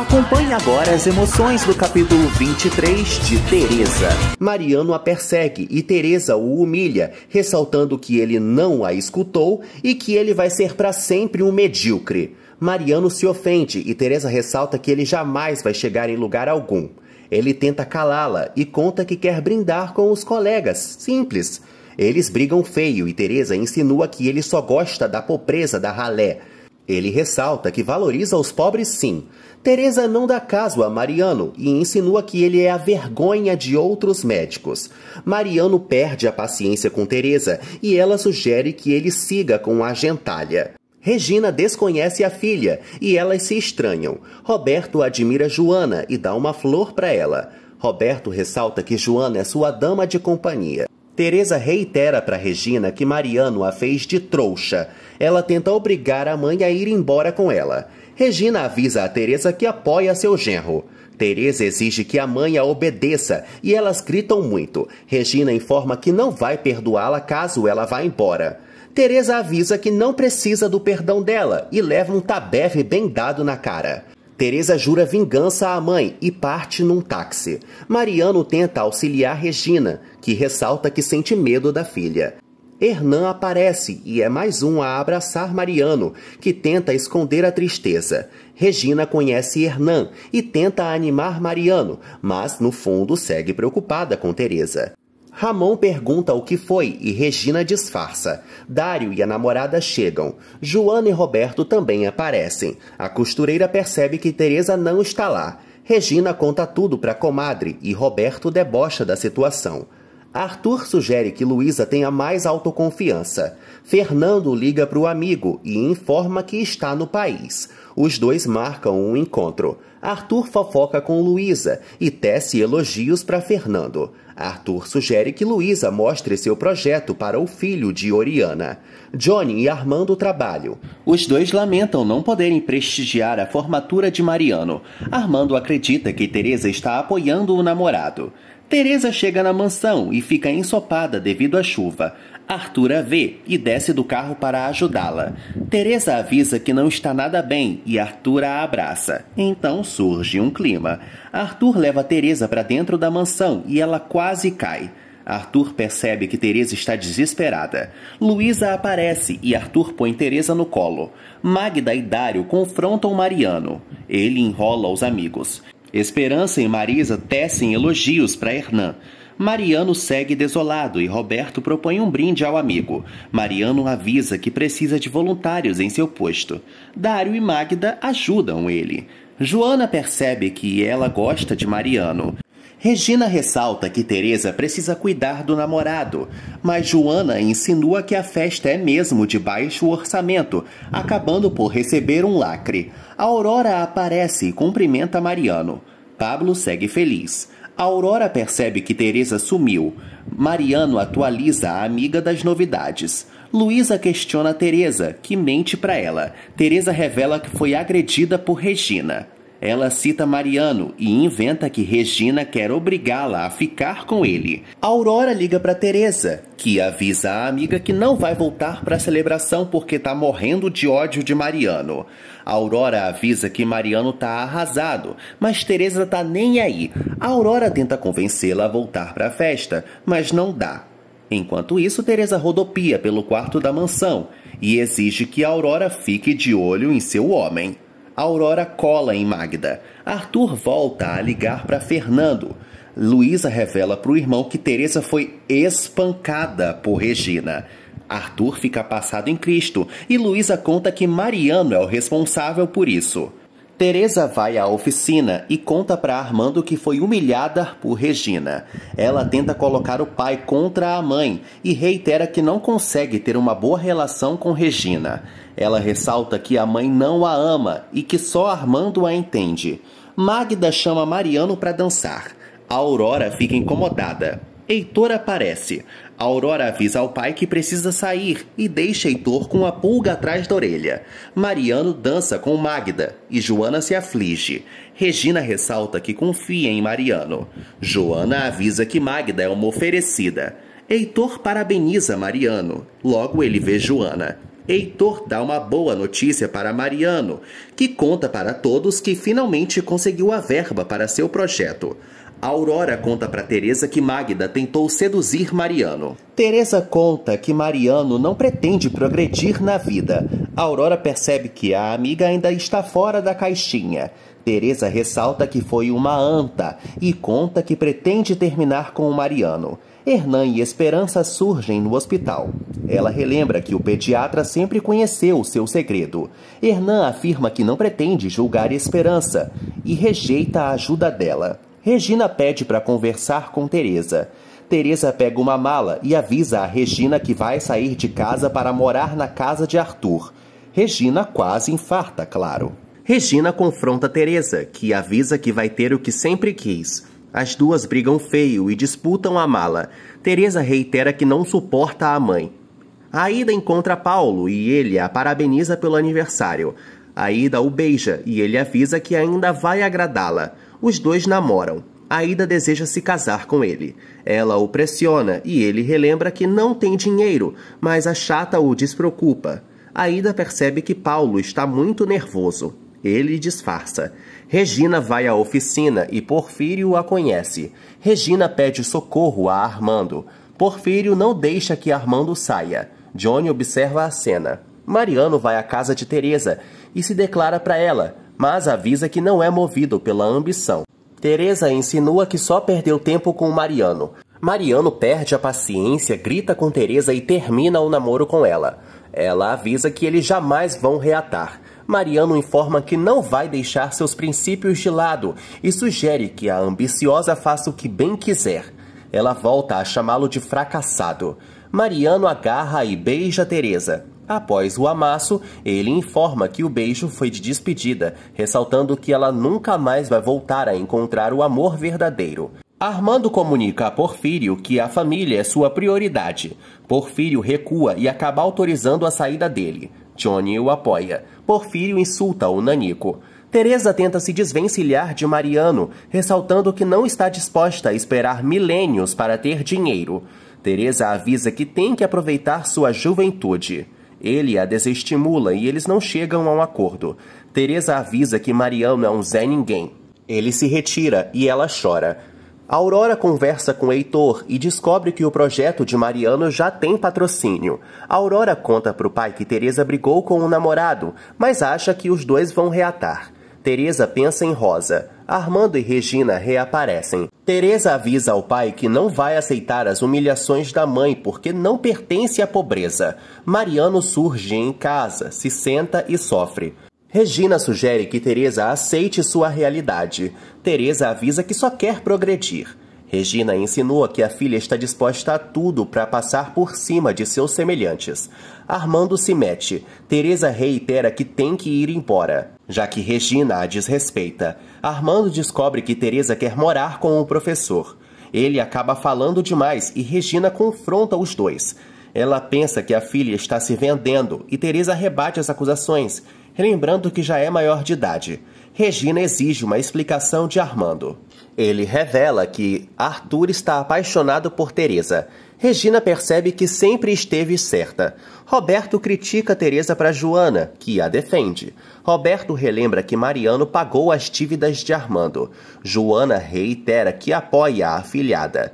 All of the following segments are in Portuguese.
Acompanhe agora as emoções do capítulo 23 de Teresa. Mariano a persegue e Teresa o humilha, ressaltando que ele não a escutou e que ele vai ser para sempre um medíocre. Mariano se ofende e Teresa ressalta que ele jamais vai chegar em lugar algum. Ele tenta calá-la e conta que quer brindar com os colegas, simples. Eles brigam feio e Teresa insinua que ele só gosta da pobreza da ralé. Ele ressalta que valoriza os pobres sim, Teresa não dá caso a Mariano e insinua que ele é a vergonha de outros médicos. Mariano perde a paciência com Teresa e ela sugere que ele siga com a gentalha. Regina desconhece a filha e elas se estranham. Roberto admira Joana e dá uma flor para ela. Roberto ressalta que Joana é sua dama de companhia. Teresa reitera para Regina que Mariano a fez de trouxa. Ela tenta obrigar a mãe a ir embora com ela. Regina avisa a Teresa que apoia seu genro. Teresa exige que a mãe a obedeça e elas gritam muito. Regina informa que não vai perdoá-la caso ela vá embora. Teresa avisa que não precisa do perdão dela e leva um tabefe bem dado na cara. Teresa jura vingança à mãe e parte num táxi. Mariano tenta auxiliar Regina, que ressalta que sente medo da filha. Hernan aparece e é mais um a abraçar Mariano, que tenta esconder a tristeza. Regina conhece Hernan e tenta animar Mariano, mas no fundo segue preocupada com Teresa. Ramon pergunta o que foi e Regina disfarça. Dário e a namorada chegam. Joana e Roberto também aparecem. A costureira percebe que Teresa não está lá. Regina conta tudo para comadre e Roberto debocha da situação. Arthur sugere que Luísa tenha mais autoconfiança. Fernando liga para o amigo e informa que está no país. Os dois marcam um encontro. Arthur fofoca com Luísa e tece elogios para Fernando. Arthur sugere que Luísa mostre seu projeto para o filho de Oriana. Johnny e Armando trabalham. Os dois lamentam não poderem prestigiar a formatura de Mariano. Armando acredita que Teresa está apoiando o namorado. Teresa chega na mansão e fica ensopada devido à chuva. Arthur a vê e desce do carro para ajudá-la. Teresa avisa que não está nada bem e Arthur a abraça. Então surge um clima. Arthur leva Teresa para dentro da mansão e ela quase cai. Arthur percebe que Teresa está desesperada. Luísa aparece e Arthur põe Teresa no colo. Magda e Dário confrontam Mariano. Ele enrola os amigos. Esperança e Marisa tecem elogios para Hernan. Mariano segue desolado e Roberto propõe um brinde ao amigo. Mariano avisa que precisa de voluntários em seu posto. Dário e Magda ajudam ele. Joana percebe que ela gosta de Mariano. Regina ressalta que Teresa precisa cuidar do namorado, mas Joana insinua que a festa é mesmo de baixo orçamento, acabando por receber um lacre. A Aurora aparece e cumprimenta Mariano. Pablo segue feliz. A Aurora percebe que Teresa sumiu. Mariano atualiza a amiga das novidades. Luísa questiona Teresa, que mente para ela. Teresa revela que foi agredida por Regina. Ela cita Mariano e inventa que Regina quer obrigá-la a ficar com ele. Aurora liga para Teresa, que avisa a amiga que não vai voltar para a celebração porque tá morrendo de ódio de Mariano. Aurora avisa que Mariano tá arrasado, mas Teresa tá nem aí. Aurora tenta convencê-la a voltar para a festa, mas não dá. Enquanto isso, Teresa rodopia pelo quarto da mansão e exige que Aurora fique de olho em seu homem. Aurora cola em Magda. Arthur volta a ligar para Fernando. Luísa revela para o irmão que Teresa foi espancada por Regina. Arthur fica passado em Cristo e Luísa conta que Mariano é o responsável por isso. Teresa vai à oficina e conta para Armando que foi humilhada por Regina. Ela tenta colocar o pai contra a mãe e reitera que não consegue ter uma boa relação com Regina. Ela ressalta que a mãe não a ama e que só Armando a entende. Magda chama Mariano para dançar. A Aurora fica incomodada. Heitor aparece. Aurora avisa ao pai que precisa sair e deixa Heitor com a pulga atrás da orelha. Mariano dança com Magda e Joana se aflige. Regina ressalta que confia em Mariano. Joana avisa que Magda é uma oferecida. Heitor parabeniza Mariano. Logo ele vê Joana. Heitor dá uma boa notícia para Mariano, que conta para todos que finalmente conseguiu a verba para seu projeto. Aurora conta para Teresa que Magda tentou seduzir Mariano. Teresa conta que Mariano não pretende progredir na vida. Aurora percebe que a amiga ainda está fora da caixinha. Teresa ressalta que foi uma anta e conta que pretende terminar com o Mariano. Hernan e Esperança surgem no hospital. Ela relembra que o pediatra sempre conheceu seu segredo. Hernan afirma que não pretende julgar Esperança e rejeita a ajuda dela. Regina pede para conversar com Teresa. Teresa pega uma mala e avisa a Regina que vai sair de casa para morar na casa de Arthur. Regina quase infarta, claro. Regina confronta Teresa, que avisa que vai ter o que sempre quis. As duas brigam feio e disputam a mala. Teresa reitera que não suporta a mãe. A Ida encontra Paulo e ele a parabeniza pelo aniversário. A Ida o beija e ele avisa que ainda vai agradá-la. Os dois namoram. Aida deseja se casar com ele. Ela o pressiona e ele relembra que não tem dinheiro, mas a chata o despreocupa. Aida percebe que Paulo está muito nervoso. Ele disfarça. Regina vai à oficina e Porfírio a conhece. Regina pede socorro a Armando. Porfírio não deixa que Armando saia. Johnny observa a cena. Mariano vai à casa de Teresa e se declara para ela mas avisa que não é movido pela ambição. Teresa insinua que só perdeu tempo com Mariano. Mariano perde a paciência, grita com Teresa e termina o namoro com ela. Ela avisa que eles jamais vão reatar. Mariano informa que não vai deixar seus princípios de lado e sugere que a ambiciosa faça o que bem quiser. Ela volta a chamá-lo de fracassado. Mariano agarra e beija Teresa. Após o amasso, ele informa que o beijo foi de despedida, ressaltando que ela nunca mais vai voltar a encontrar o amor verdadeiro. Armando comunica a Porfírio que a família é sua prioridade. Porfírio recua e acaba autorizando a saída dele. Johnny o apoia. Porfírio insulta o Nanico. Teresa tenta se desvencilhar de Mariano, ressaltando que não está disposta a esperar milênios para ter dinheiro. Teresa avisa que tem que aproveitar sua juventude. Ele a desestimula e eles não chegam a um acordo. Teresa avisa que Mariano é um Zé Ninguém. Ele se retira e ela chora. A Aurora conversa com Heitor e descobre que o projeto de Mariano já tem patrocínio. A Aurora conta para o pai que Teresa brigou com o namorado, mas acha que os dois vão reatar. Teresa pensa em Rosa. Armando e Regina reaparecem. Teresa avisa ao pai que não vai aceitar as humilhações da mãe porque não pertence à pobreza. Mariano surge em casa, se senta e sofre. Regina sugere que Teresa aceite sua realidade. Teresa avisa que só quer progredir. Regina insinua que a filha está disposta a tudo para passar por cima de seus semelhantes. Armando se mete. Teresa reitera que tem que ir embora. Já que Regina a desrespeita, Armando descobre que Teresa quer morar com o professor. Ele acaba falando demais e Regina confronta os dois. Ela pensa que a filha está se vendendo e Teresa rebate as acusações, lembrando que já é maior de idade. Regina exige uma explicação de Armando. Ele revela que Arthur está apaixonado por Teresa Regina percebe que sempre esteve certa. Roberto critica Teresa para Joana, que a defende. Roberto relembra que Mariano pagou as dívidas de Armando. Joana reitera que apoia a afilhada.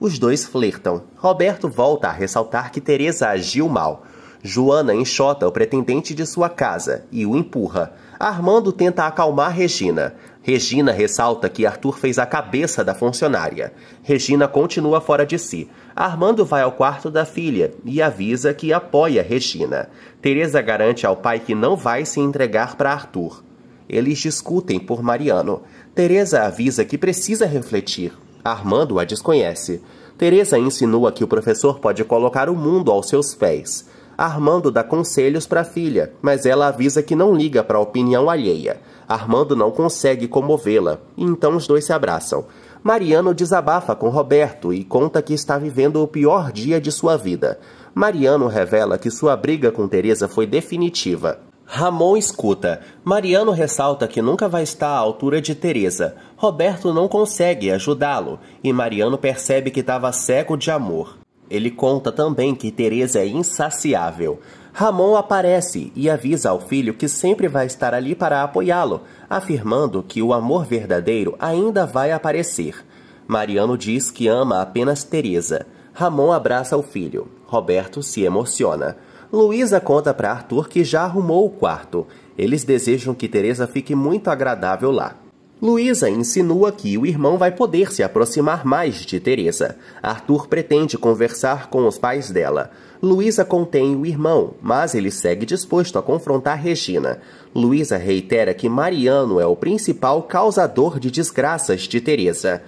Os dois flertam. Roberto volta a ressaltar que Teresa agiu mal. Joana enxota o pretendente de sua casa e o empurra. Armando tenta acalmar Regina. Regina ressalta que Arthur fez a cabeça da funcionária. Regina continua fora de si. Armando vai ao quarto da filha e avisa que apoia Regina. Teresa garante ao pai que não vai se entregar para Arthur. Eles discutem por Mariano. Teresa avisa que precisa refletir. Armando a desconhece. Teresa insinua que o professor pode colocar o mundo aos seus pés. Armando dá conselhos para a filha, mas ela avisa que não liga para a opinião alheia. Armando não consegue comovê-la, então os dois se abraçam. Mariano desabafa com Roberto e conta que está vivendo o pior dia de sua vida. Mariano revela que sua briga com Teresa foi definitiva. Ramon escuta. Mariano ressalta que nunca vai estar à altura de Teresa. Roberto não consegue ajudá-lo e Mariano percebe que estava cego de amor. Ele conta também que Teresa é insaciável. Ramon aparece e avisa ao filho que sempre vai estar ali para apoiá-lo, afirmando que o amor verdadeiro ainda vai aparecer. Mariano diz que ama apenas Teresa. Ramon abraça o filho. Roberto se emociona. Luísa conta para Arthur que já arrumou o quarto. Eles desejam que Teresa fique muito agradável lá. Luísa insinua que o irmão vai poder se aproximar mais de Teresa. Arthur pretende conversar com os pais dela. Luísa contém o irmão, mas ele segue disposto a confrontar Regina. Luísa reitera que Mariano é o principal causador de desgraças de Teresa.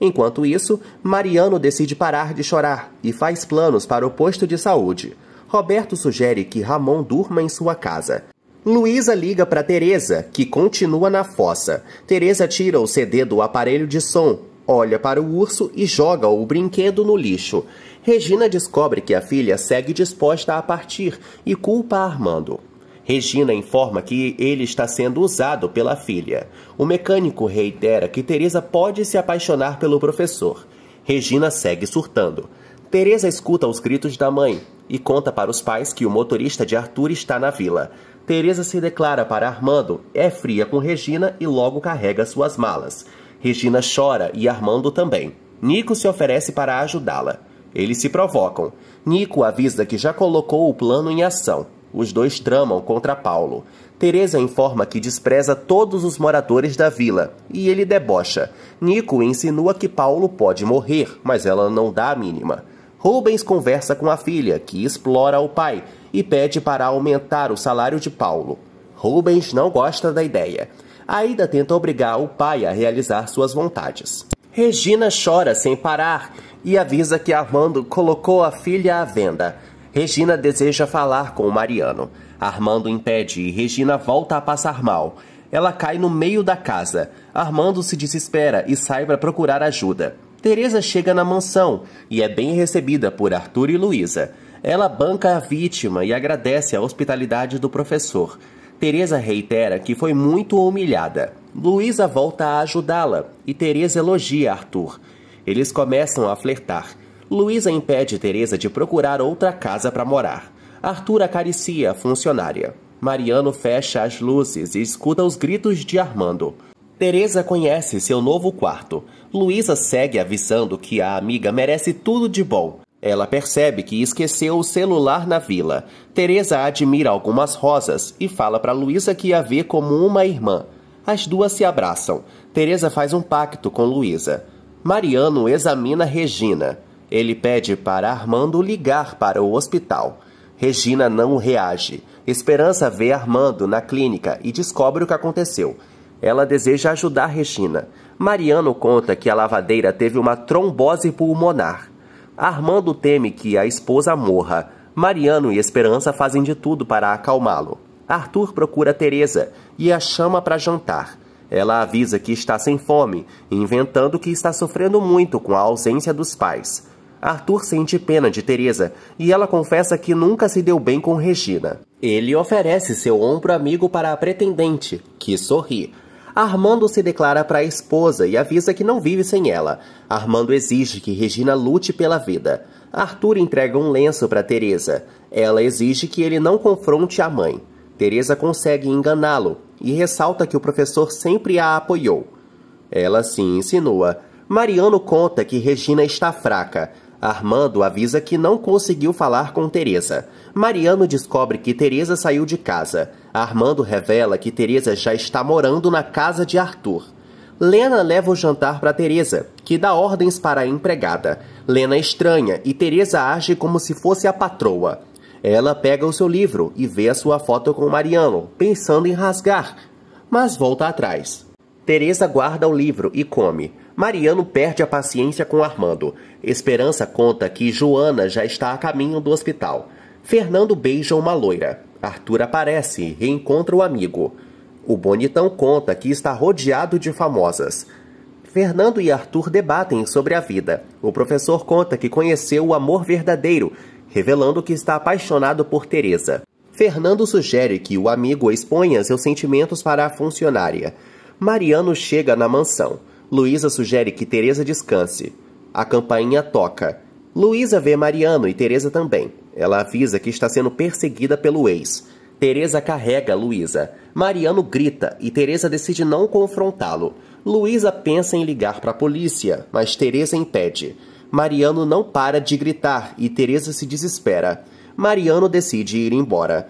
Enquanto isso, Mariano decide parar de chorar e faz planos para o posto de saúde. Roberto sugere que Ramon durma em sua casa. Luísa liga para Teresa, que continua na fossa. Teresa tira o CD do aparelho de som, olha para o urso e joga o brinquedo no lixo. Regina descobre que a filha segue disposta a partir e culpa Armando. Regina informa que ele está sendo usado pela filha. O mecânico reitera que Teresa pode se apaixonar pelo professor. Regina segue surtando. Teresa escuta os gritos da mãe e conta para os pais que o motorista de Arthur está na vila. Teresa se declara para Armando, é fria com Regina e logo carrega suas malas. Regina chora e Armando também. Nico se oferece para ajudá-la. Eles se provocam. Nico avisa que já colocou o plano em ação. Os dois tramam contra Paulo. Teresa informa que despreza todos os moradores da vila e ele debocha. Nico insinua que Paulo pode morrer, mas ela não dá a mínima. Rubens conversa com a filha, que explora o pai, e pede para aumentar o salário de Paulo. Rubens não gosta da ideia. Aida tenta obrigar o pai a realizar suas vontades. Regina chora sem parar e avisa que Armando colocou a filha à venda. Regina deseja falar com Mariano. Armando impede e Regina volta a passar mal. Ela cai no meio da casa. Armando se desespera e sai para procurar ajuda. Teresa chega na mansão e é bem recebida por Arthur e Luísa. Ela banca a vítima e agradece a hospitalidade do professor. Teresa reitera que foi muito humilhada. Luísa volta a ajudá-la e Teresa elogia Arthur. Eles começam a flertar. Luísa impede Teresa de procurar outra casa para morar. Arthur acaricia a funcionária. Mariano fecha as luzes e escuta os gritos de Armando. Teresa conhece seu novo quarto. Luísa segue avisando que a amiga merece tudo de bom. Ela percebe que esqueceu o celular na vila. Teresa admira algumas rosas e fala para Luísa que a vê como uma irmã. As duas se abraçam. Teresa faz um pacto com Luísa. Mariano examina Regina. Ele pede para Armando ligar para o hospital. Regina não reage. Esperança vê Armando na clínica e descobre o que aconteceu. Ela deseja ajudar Regina. Mariano conta que a lavadeira teve uma trombose pulmonar. Armando teme que a esposa morra. Mariano e Esperança fazem de tudo para acalmá-lo. Arthur procura Teresa e a chama para jantar. Ela avisa que está sem fome, inventando que está sofrendo muito com a ausência dos pais. Arthur sente pena de Teresa e ela confessa que nunca se deu bem com Regina. Ele oferece seu ombro amigo para a pretendente, que sorri, Armando se declara para a esposa e avisa que não vive sem ela. Armando exige que Regina lute pela vida. Arthur entrega um lenço para Teresa. Ela exige que ele não confronte a mãe. Teresa consegue enganá-lo e ressalta que o professor sempre a apoiou. Ela se insinua. Mariano conta que Regina está fraca. Armando avisa que não conseguiu falar com Teresa. Mariano descobre que Teresa saiu de casa. Armando revela que Teresa já está morando na casa de Arthur. Lena leva o jantar para Teresa, que dá ordens para a empregada. Lena estranha e Teresa age como se fosse a patroa. Ela pega o seu livro e vê a sua foto com Mariano, pensando em rasgar, mas volta atrás. Teresa guarda o livro e come. Mariano perde a paciência com Armando. Esperança conta que Joana já está a caminho do hospital. Fernando beija uma loira. Arthur aparece e encontra o amigo. O bonitão conta que está rodeado de famosas. Fernando e Arthur debatem sobre a vida. O professor conta que conheceu o amor verdadeiro, revelando que está apaixonado por Teresa. Fernando sugere que o amigo exponha seus sentimentos para a funcionária. Mariano chega na mansão. Luísa sugere que Teresa descanse. A campainha toca. Luísa vê Mariano e Teresa também. Ela avisa que está sendo perseguida pelo ex. Teresa carrega Luísa. Mariano grita e Teresa decide não confrontá-lo. Luísa pensa em ligar para a polícia, mas Teresa impede. Mariano não para de gritar e Teresa se desespera. Mariano decide ir embora.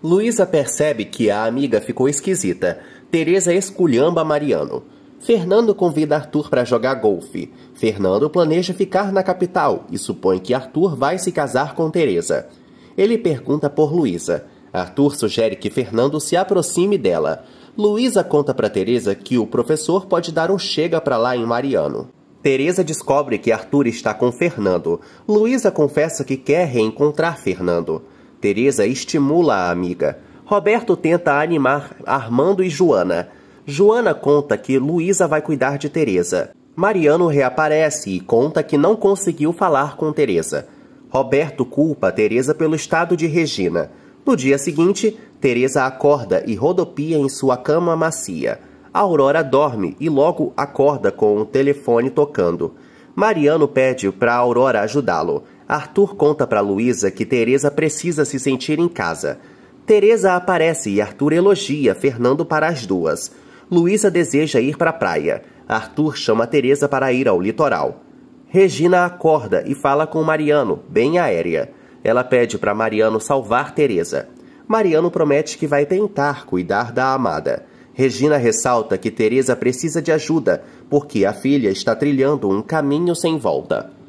Luísa percebe que a amiga ficou esquisita. Teresa esculhamba Mariano. Fernando convida Arthur para jogar golfe. Fernando planeja ficar na capital e supõe que Arthur vai se casar com Teresa. Ele pergunta por Luísa. Arthur sugere que Fernando se aproxime dela. Luísa conta para Teresa que o professor pode dar um chega para lá em Mariano. Teresa descobre que Arthur está com Fernando. Luísa confessa que quer reencontrar Fernando. Teresa estimula a amiga. Roberto tenta animar Armando e Joana. Joana conta que Luísa vai cuidar de Teresa. Mariano reaparece e conta que não conseguiu falar com Teresa. Roberto culpa Teresa pelo estado de Regina. No dia seguinte, Teresa acorda e rodopia em sua cama macia. Aurora dorme e logo acorda com o telefone tocando. Mariano pede para Aurora ajudá-lo. Arthur conta para Luísa que Teresa precisa se sentir em casa. Teresa aparece e Arthur elogia Fernando para as duas. Luísa deseja ir para a praia. Arthur chama Teresa para ir ao litoral. Regina acorda e fala com Mariano, bem aérea. Ela pede para Mariano salvar Teresa. Mariano promete que vai tentar cuidar da amada. Regina ressalta que Teresa precisa de ajuda, porque a filha está trilhando um caminho sem volta.